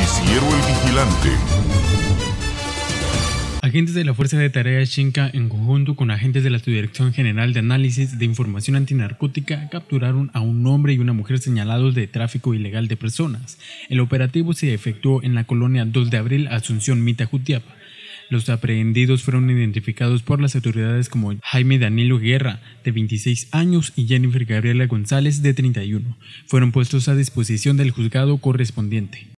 Vigilante. Agentes de la Fuerza de Tarea Shinka, en conjunto con agentes de la Subdirección General de Análisis de Información Antinarcótica, capturaron a un hombre y una mujer señalados de tráfico ilegal de personas. El operativo se efectuó en la colonia 2 de abril, Asunción Mita Jutiapa. Los aprehendidos fueron identificados por las autoridades como Jaime Danilo Guerra, de 26 años, y Jennifer Gabriela González, de 31. Fueron puestos a disposición del juzgado correspondiente.